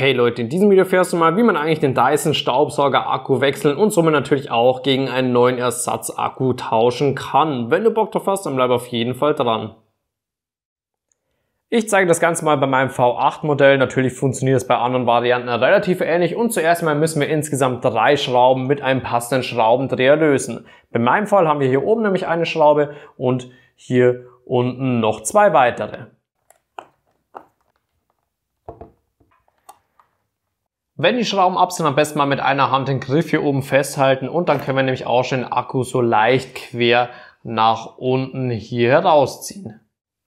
Hey Leute, in diesem Video fährst du mal, wie man eigentlich den Dyson Staubsauger Akku wechseln und somit natürlich auch gegen einen neuen Ersatz Akku tauschen kann. Wenn du Bock drauf hast, dann bleib auf jeden Fall dran. Ich zeige das Ganze mal bei meinem V8 Modell. Natürlich funktioniert es bei anderen Varianten relativ ähnlich und zuerst mal müssen wir insgesamt drei Schrauben mit einem passenden Schraubendreher lösen. Bei meinem Fall haben wir hier oben nämlich eine Schraube und hier unten noch zwei weitere. Wenn die Schrauben ab sind, am besten mal mit einer Hand den Griff hier oben festhalten und dann können wir nämlich auch schon den Akku so leicht quer nach unten hier herausziehen.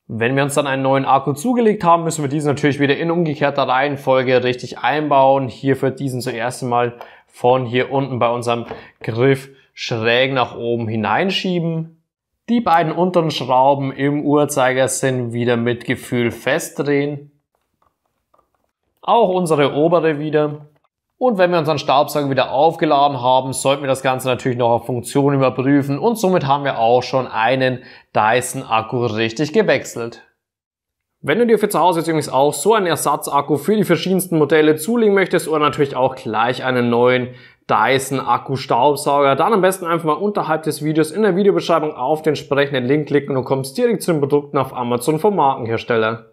Wenn wir uns dann einen neuen Akku zugelegt haben, müssen wir diesen natürlich wieder in umgekehrter Reihenfolge richtig einbauen. Hier wird diesen zuerst einmal von hier unten bei unserem Griff schräg nach oben hineinschieben. Die beiden unteren Schrauben im Uhrzeiger sind wieder mit Gefühl festdrehen auch unsere obere wieder. Und wenn wir unseren Staubsauger wieder aufgeladen haben, sollten wir das Ganze natürlich noch auf Funktion überprüfen und somit haben wir auch schon einen Dyson-Akku richtig gewechselt. Wenn du dir für zu Hause jetzt übrigens auch so einen Ersatzakku für die verschiedensten Modelle zulegen möchtest oder natürlich auch gleich einen neuen Dyson Akku Staubsauger, dann am besten einfach mal unterhalb des Videos in der Videobeschreibung auf den entsprechenden Link klicken und kommst direkt zu den Produkten auf Amazon vom Markenhersteller.